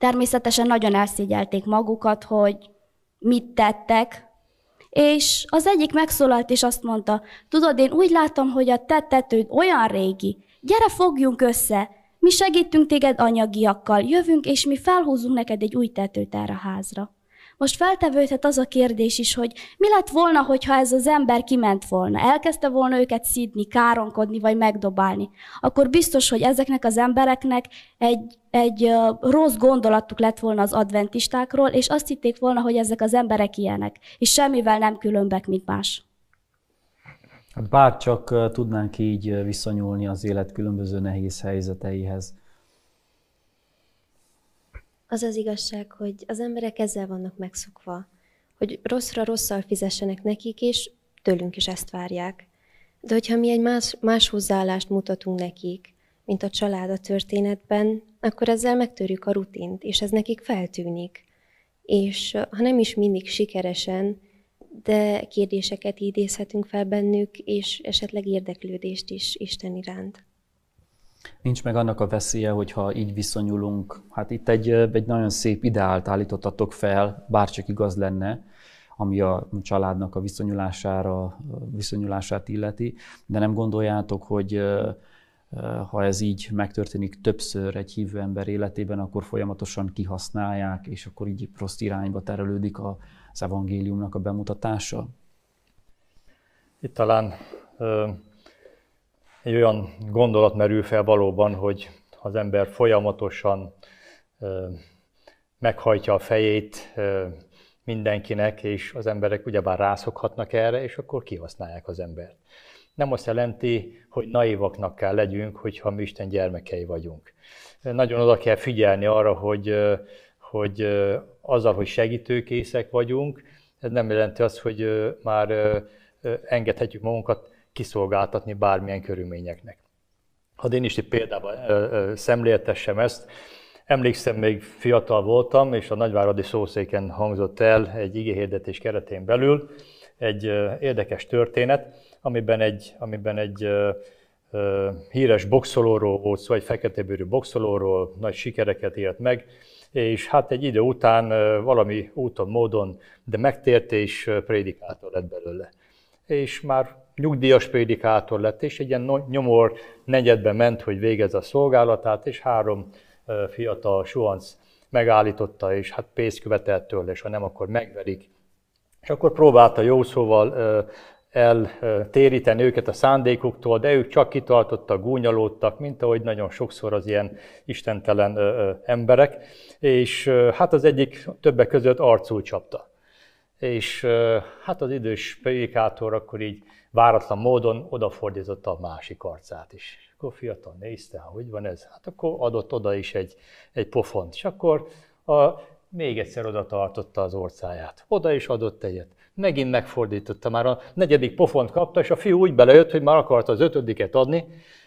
[SPEAKER 12] Természetesen nagyon elszégyelték magukat, hogy mit tettek, és az egyik megszólalt, és azt mondta, tudod, én úgy látom, hogy a te tetőd olyan régi, gyere fogjunk össze, mi segítünk téged anyagiakkal, jövünk, és mi felhúzunk neked egy új tetőt erre a házra. Most feltevődhet az a kérdés is, hogy mi lett volna, hogyha ez az ember kiment volna, elkezdte volna őket szídni, káronkodni vagy megdobálni. Akkor biztos, hogy ezeknek az embereknek egy, egy rossz gondolatuk lett volna az adventistákról, és azt hitték volna, hogy ezek az emberek ilyenek, és semmivel nem különbek, mint más.
[SPEAKER 3] Hát bár bárcsak tudnánk így viszonyulni az élet különböző nehéz helyzeteihez.
[SPEAKER 9] Az az igazság, hogy az emberek ezzel vannak megszokva, hogy rosszra rosszal fizessenek nekik, és tőlünk is ezt várják. De hogyha mi egy más, más hozzáállást mutatunk nekik, mint a család a történetben, akkor ezzel megtörjük a rutint, és ez nekik feltűnik. És ha nem is mindig sikeresen, de kérdéseket idézhetünk fel bennük, és esetleg érdeklődést is Isten iránt.
[SPEAKER 3] Nincs meg annak a veszélye, hogyha így viszonyulunk. Hát itt egy, egy nagyon szép ideált állítottatok fel, bárcsak igaz lenne, ami a családnak a viszonyulására, viszonyulását illeti, de nem gondoljátok, hogy ha ez így megtörténik többször egy hívő ember életében, akkor folyamatosan kihasználják, és akkor így rossz irányba terelődik az evangéliumnak a bemutatása?
[SPEAKER 4] Itt talán egy olyan gondolat merül fel valóban, hogy az ember folyamatosan meghajtja a fejét mindenkinek, és az emberek ugyebár rászokhatnak erre, és akkor kihasználják az embert. Nem azt jelenti, hogy naivaknak kell legyünk, hogyha mi Isten gyermekei vagyunk. Nagyon oda kell figyelni arra, hogy, hogy azzal, hogy segítőkészek vagyunk, ez nem jelenti azt, hogy már engedhetjük magunkat kiszolgáltatni bármilyen körülményeknek. Hadd én is egy példában szemléltessem ezt, Emlékszem, még fiatal voltam, és a nagyváradi szószéken hangzott el egy igéhirdetés keretén belül egy érdekes történet, amiben egy, amiben egy híres boxolóról volt szó, egy feketebőrű boxolóról, nagy sikereket élt meg, és hát egy idő után valami úton, módon, de megtért és prédikátor lett belőle. És már nyugdíjas prédikátor lett, és egy ilyen nyomor negyedbe ment, hogy végez a szolgálatát, és három fiatal suhanc megállította, és hát pénzt követelt tőle, és ha nem, akkor megverik. És akkor próbálta jó szóval eltéríteni őket a szándékuktól, de ők csak kitartottak, gúnyolódtak, mint ahogy nagyon sokszor az ilyen istentelen emberek. És hát az egyik többek között arcul csapta. És hát az idős prédikátor akkor így váratlan módon odafordította a másik arcát is. És akkor fiatal nézte, hogy van ez, hát akkor adott oda is egy, egy pofont. És akkor a, még egyszer oda tartotta az orcáját. Oda is adott egyet. Megint megfordította, már a negyedik pofont kapta, és a fiú úgy belejött, hogy már akarta az ötödiket adni,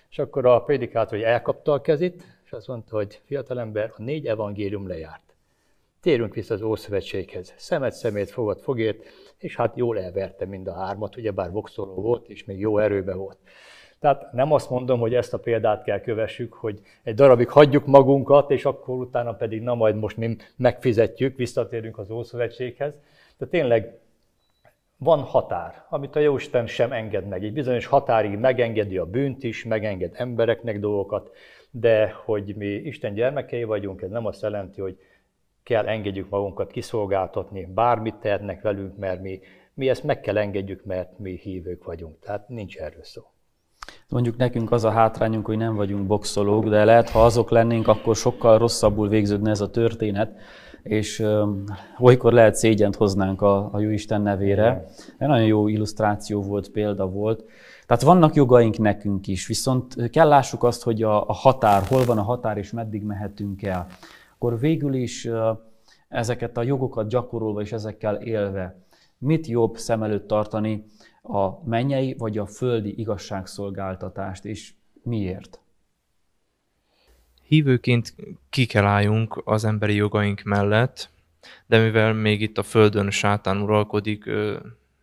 [SPEAKER 4] és akkor a prédikátor hogy elkapta a kezét, és azt mondta, hogy fiatalember, a négy evangélium lejárt. Térünk vissza az Ószövetséghez. Szemet szemét, fogad fogért, és hát jól elverte mind a hármat, ugyebár boxoló volt, és még jó erőbe volt. Tehát nem azt mondom, hogy ezt a példát kell kövessük, hogy egy darabig hagyjuk magunkat, és akkor utána pedig na majd most mi megfizetjük, visszatérünk az Ószövetséghez. De tényleg van határ, amit a Jóisten sem enged meg. Egy bizonyos határig megengedi a bűnt is, megenged embereknek dolgokat, de hogy mi Isten gyermekei vagyunk, ez nem azt jelenti, hogy kell engedjük magunkat kiszolgáltatni, bármit tehetnek velünk, mert mi, mi ezt meg kell engedjük, mert mi hívők vagyunk. Tehát nincs erről szó.
[SPEAKER 3] Mondjuk nekünk az a hátrányunk, hogy nem vagyunk boxolók, de lehet, ha azok lennénk, akkor sokkal rosszabbul végződne ez a történet, és um, olykor lehet szégyent hoznánk a, a Isten nevére. Egy nagyon jó illusztráció volt, példa volt. Tehát vannak jogaink nekünk is, viszont kell lássuk azt, hogy a, a határ, hol van a határ és meddig mehetünk el akkor végül is ezeket a jogokat gyakorolva és ezekkel élve, mit jobb szem előtt tartani a mennyei vagy a földi igazságszolgáltatást, és miért?
[SPEAKER 7] Hívőként ki kell álljunk az emberi jogaink mellett, de mivel még itt a Földön sátán uralkodik,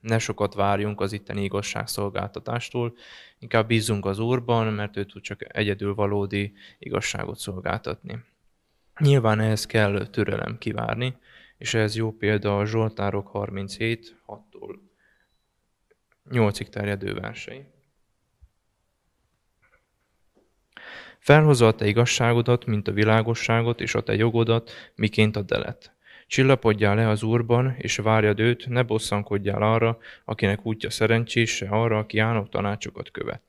[SPEAKER 7] ne sokat várjunk az itteni igazságszolgáltatástól, inkább bízunk az Úrban, mert ő tud csak egyedül valódi igazságot szolgáltatni. Nyilván ehhez kell türelem kivárni, és ez jó példa a Zsoltárok 37, 6-tól 8-ig terjedő versei. Felhozza a te igazságodat, mint a világosságot, és a te jogodat, miként a delet. Csillapodjál le az Úrban, és várjad őt, ne bosszankodjál arra, akinek útja szerencsése, arra, aki álló tanácsokat követ.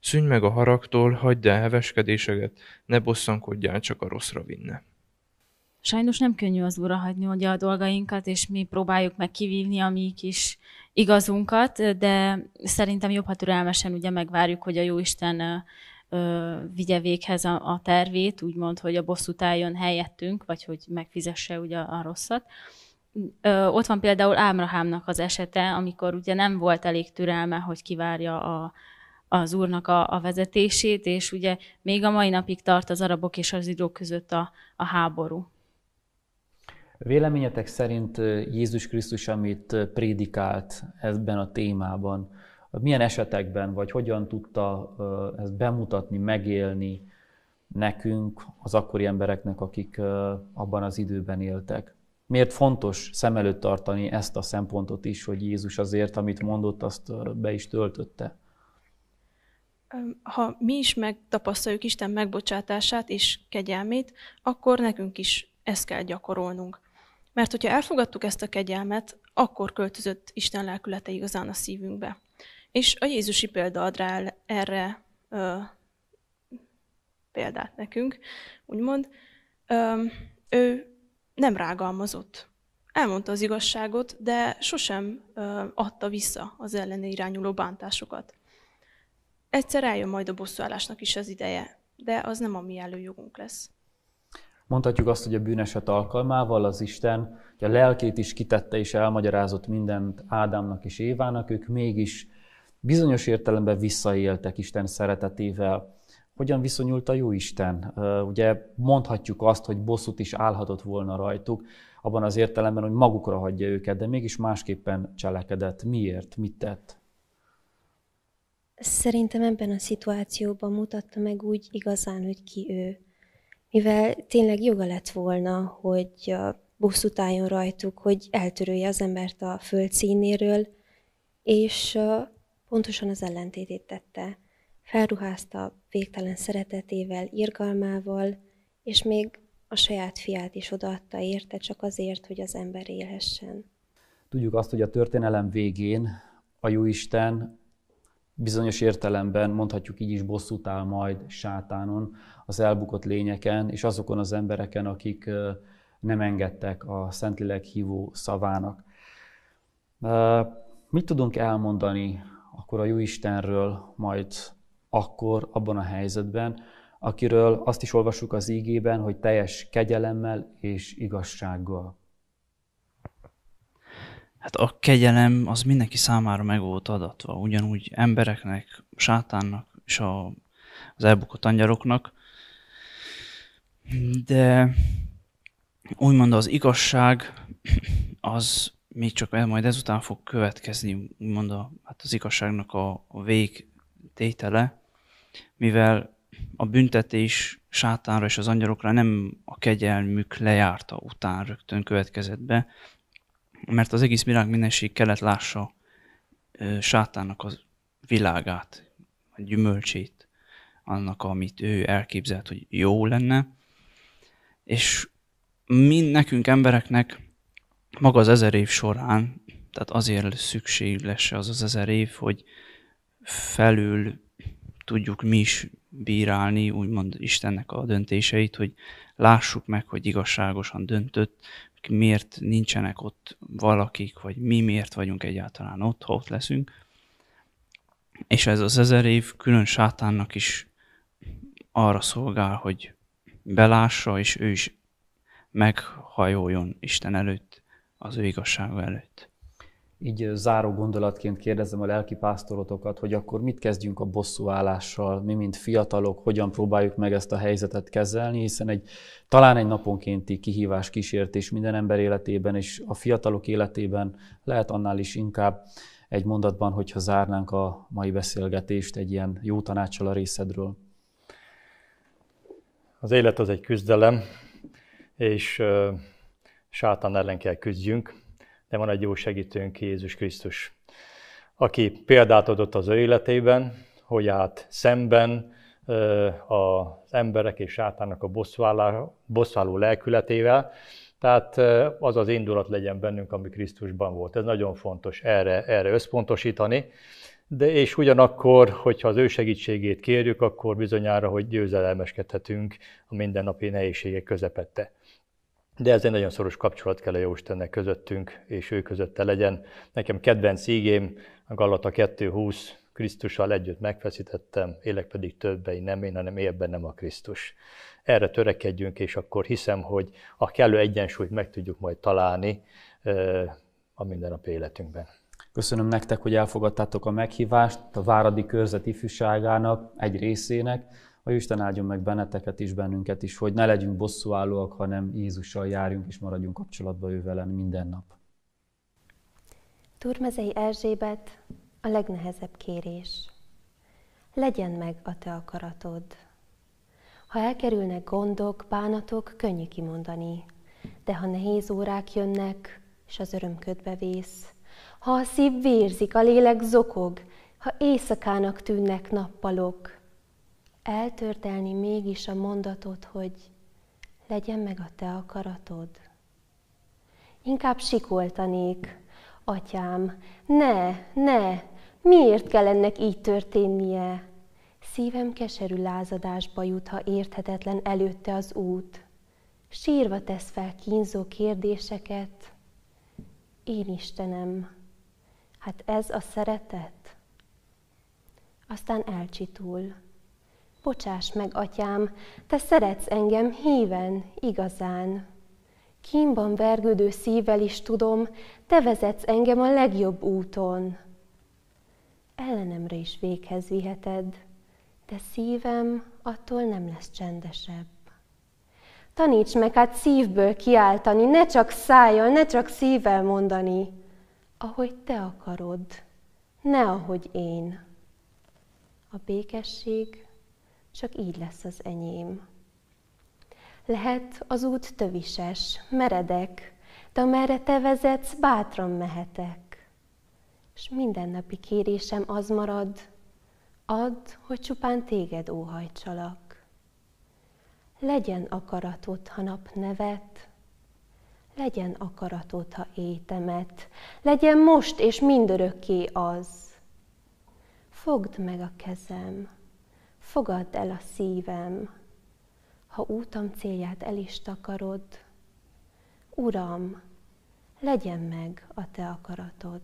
[SPEAKER 7] Szűnj meg a haragtól, hagyd el heveskedéseket, ne bosszankodjál csak a rosszra vinne.
[SPEAKER 13] Sajnos nem könnyű az úra hagyni ugye a dolgainkat, és mi próbáljuk meg kivívni a mi kis igazunkat, de szerintem jobb, ha türelmesen ugye megvárjuk, hogy a Jóisten ö, vigye véghez a, a tervét, úgymond, hogy a bosszút álljon helyettünk, vagy hogy megfizesse ugye a, a rosszat. Ö, ott van például Ábrahámnak az esete, amikor ugye nem volt elég türelme, hogy kivárja a az úrnak a, a vezetését, és ugye még a mai napig tart az arabok és az zsidók között a, a háború.
[SPEAKER 3] Véleményetek szerint Jézus Krisztus, amit prédikált ebben a témában, milyen esetekben, vagy hogyan tudta ezt bemutatni, megélni nekünk, az akkori embereknek, akik abban az időben éltek? Miért fontos szem előtt tartani ezt a szempontot is, hogy Jézus azért, amit mondott, azt be is töltötte?
[SPEAKER 6] ha mi is megtapasztaljuk Isten megbocsátását és kegyelmét, akkor nekünk is ezt kell gyakorolnunk. Mert hogyha elfogadtuk ezt a kegyelmet, akkor költözött Isten lelkülete igazán a szívünkbe. És a Jézusi példa ad rá erre ö, példát nekünk, úgymond. Ö, ő nem rágalmazott. Elmondta az igazságot, de sosem ö, adta vissza az ellene irányuló bántásokat. Egyszer eljön majd a bosszúállásnak is az ideje, de az nem a mi előjogunk lesz.
[SPEAKER 3] Mondhatjuk azt, hogy a bűneset alkalmával az Isten hogy a lelkét is kitette és elmagyarázott mindent Ádámnak és Évának, ők mégis bizonyos értelemben visszaéltek Isten szeretetével. Hogyan viszonyult a jó Isten? Ugye mondhatjuk azt, hogy bosszút is állhatott volna rajtuk, abban az értelemben, hogy magukra hagyja őket, de mégis másképpen cselekedett. Miért?
[SPEAKER 9] Mit tett? Szerintem ebben a szituációban mutatta meg úgy igazán, hogy ki ő. Mivel tényleg joga lett volna, hogy bosszút álljon rajtuk, hogy eltörője az embert a föld színéről, és pontosan az ellentétét tette. Felruházta végtelen szeretetével, irgalmával, és még a saját fiát is odaadta érte, csak azért, hogy az ember élhessen.
[SPEAKER 3] Tudjuk azt, hogy a történelem végén a Jóisten bizonyos értelemben mondhatjuk így is bosszút áll majd sátánon, az elbukott lényeken, és azokon az embereken, akik nem engedtek a Szentlélek hívó szavának. Mit tudunk elmondani akkor a jó Istenről majd akkor, abban a helyzetben, akiről azt is olvassuk az ígében, hogy teljes kegyelemmel és igazsággal
[SPEAKER 8] Hát a kegyelem az mindenki számára meg volt adatva, ugyanúgy embereknek, sátánnak és a, az elbukott angyaloknak. De úgymond az igazság az még csak majd ezután fog következni, úgymond a, hát az igazságnak a, a vég tétele, mivel a büntetés sátánra és az angyalokra nem a kegyelmük lejárta után rögtön következett be, mert az egész világ mindenség kellett lássa sátának a világát, a gyümölcsét, annak, amit ő elképzelt, hogy jó lenne. És mind nekünk embereknek maga az ezer év során, tehát azért szükség lesz az az ezer év, hogy felül tudjuk mi is bírálni, úgymond Istennek a döntéseit, hogy lássuk meg, hogy igazságosan döntött, miért nincsenek ott valakik, vagy mi miért vagyunk egyáltalán ott, ha ott leszünk. És ez az ezer év külön sátánnak is arra szolgál, hogy belássa, és ő is meghajoljon Isten előtt, az ő igazsága előtt
[SPEAKER 3] így záró gondolatként kérdezem a lelki pásztorotokat, hogy akkor mit kezdjünk a bosszúállással, mi, mint fiatalok, hogyan próbáljuk meg ezt a helyzetet kezelni, hiszen egy talán egy naponkénti kihívás, kísértés minden ember életében, és a fiatalok életében lehet annál is inkább egy mondatban, hogyha zárnánk a mai beszélgetést egy ilyen jó tanácsal a részedről.
[SPEAKER 4] Az élet az egy küzdelem, és uh, sátán ellen kell küzdjünk de van egy jó segítőnk, Jézus Krisztus, aki példát adott az ő életében, hogy át szemben az emberek és sátának a bosszváló lelkületével, tehát az az indulat legyen bennünk, ami Krisztusban volt. Ez nagyon fontos erre, erre összpontosítani. De és ugyanakkor, hogyha az ő segítségét kérjük, akkor bizonyára, hogy győzelmeskedhetünk a mindennapi nehézségek közepette de ez egy nagyon szoros kapcsolat kell a Jóistennek közöttünk, és ő közötte legyen. Nekem kedvenc ígém, a Galata 2.20, Krisztussal együtt megfeszítettem, élek pedig többei nem én, hanem él nem a Krisztus. Erre törekedjünk, és akkor hiszem, hogy a kellő egyensúlyt meg tudjuk majd találni a mindennapi életünkben.
[SPEAKER 3] Köszönöm nektek, hogy elfogadtátok a meghívást a Váradi Körzet ifjúságának egy részének hogy Isten áldjon meg benneteket is, bennünket is, hogy ne legyünk bosszúállóak, hanem Jézussal járjunk és maradjunk kapcsolatba ő velem minden nap.
[SPEAKER 9] Turmezei Erzsébet, a legnehezebb kérés. Legyen meg a te akaratod. Ha elkerülnek gondok, bánatok, könnyű kimondani, de ha nehéz órák jönnek, és az öröm ködbe vész, ha a szív vérzik, a lélek zokog, ha éjszakának tűnnek nappalok, eltörtelni mégis a mondatot, hogy legyen meg a te akaratod. Inkább sikoltanék, atyám, ne, ne, miért kell ennek így történnie? Szívem keserű lázadásba jut, ha érthetetlen előtte az út. Sírva tesz fel kínzó kérdéseket. Én Istenem, hát ez a szeretet? Aztán elcsitul. Bocsáss meg, atyám, te szeretsz engem híven, igazán. Kínban vergődő szívvel is tudom, te vezetsz engem a legjobb úton. Ellenemre is véghez viheted, de szívem attól nem lesz csendesebb. Taníts meg hát szívből kiáltani, ne csak szájjal, ne csak szívvel mondani, ahogy te akarod, ne ahogy én. A békesség csak így lesz az enyém. Lehet az út tövises, meredek, de amerre te vezetsz, bátran mehetek. És mindennapi kérésem az marad, add, hogy csupán téged óhajtsalak. Legyen akaratod, ha nap nevet, legyen akaratod, ha étemet, legyen most és mindörökké az. Fogd meg a kezem, Fogadd el a szívem, ha útam célját el is takarod. Uram, legyen meg a te akaratod.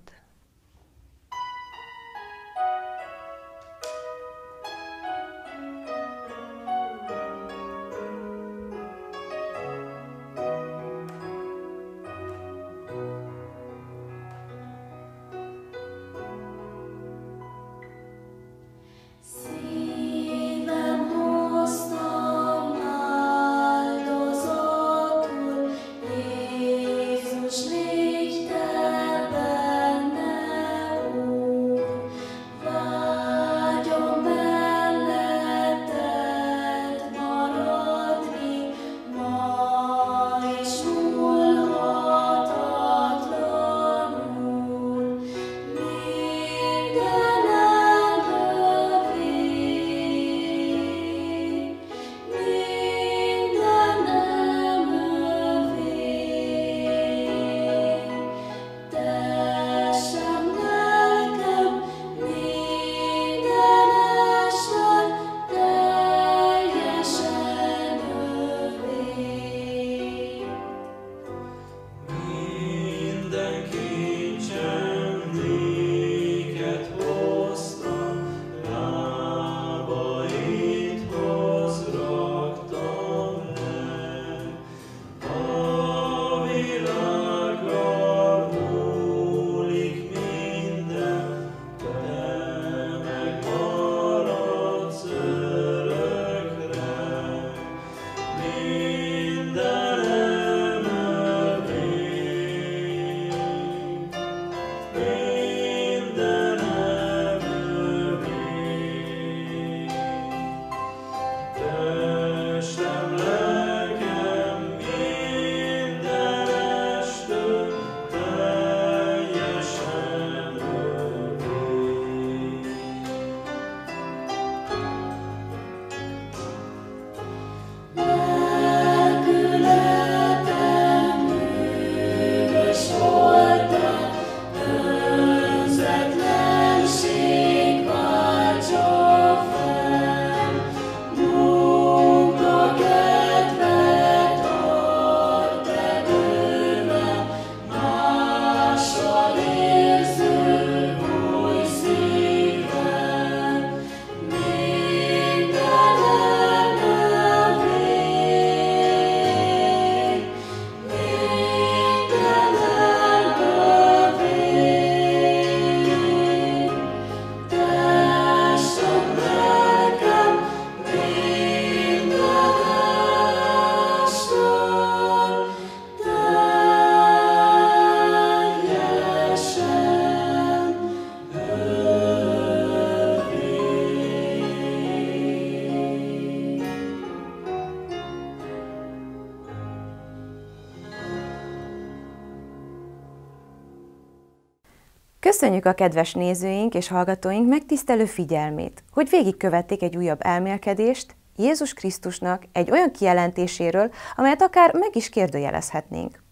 [SPEAKER 2] Köszönjük a kedves nézőink és hallgatóink megtisztelő figyelmét, hogy végigkövették egy újabb elmélkedést Jézus Krisztusnak egy olyan kijelentéséről, amelyet akár meg is kérdőjelezhetnénk.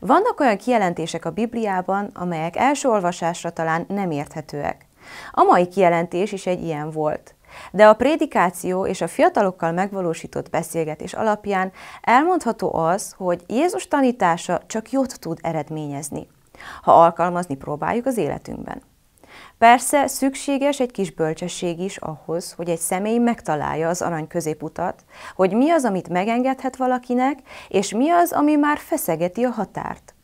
[SPEAKER 2] Vannak olyan kijelentések a Bibliában, amelyek első olvasásra talán nem érthetőek. A mai kijelentés is egy ilyen volt. De a prédikáció és a fiatalokkal megvalósított beszélgetés alapján elmondható az, hogy Jézus tanítása csak jót tud eredményezni ha alkalmazni próbáljuk az életünkben. Persze szükséges egy kis bölcsesség is ahhoz, hogy egy személy megtalálja az arany középutat, hogy mi az, amit megengedhet valakinek, és mi az, ami már feszegeti a határt.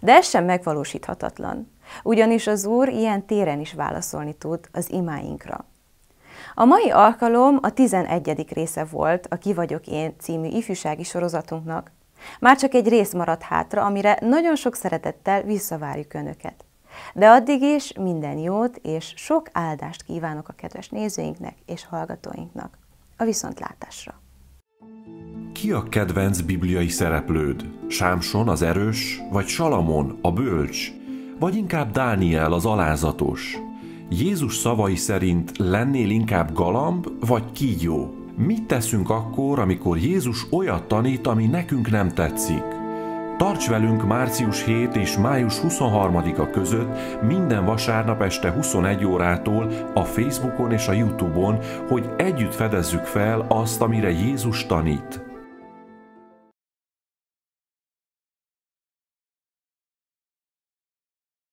[SPEAKER 2] De ez sem megvalósíthatatlan, ugyanis az Úr ilyen téren is válaszolni tud az imáinkra. A mai alkalom a 11. része volt a Ki vagyok én című ifjúsági sorozatunknak, már csak egy rész maradt hátra, amire nagyon sok szeretettel visszavárjuk Önöket. De addig is minden jót és sok áldást kívánok a kedves nézőinknek és hallgatóinknak. A viszontlátásra!
[SPEAKER 1] Ki a kedvenc bibliai szereplőd? Sámson az erős, vagy Salamon a bölcs, vagy inkább Dániel az alázatos? Jézus szavai szerint lennél inkább galamb, vagy kígyó? Mit teszünk akkor, amikor Jézus olyat tanít, ami nekünk nem tetszik? Tarts velünk március 7 és május 23-a között minden vasárnap este 21 órától a Facebookon és a Youtube-on, hogy együtt fedezzük fel azt, amire Jézus tanít.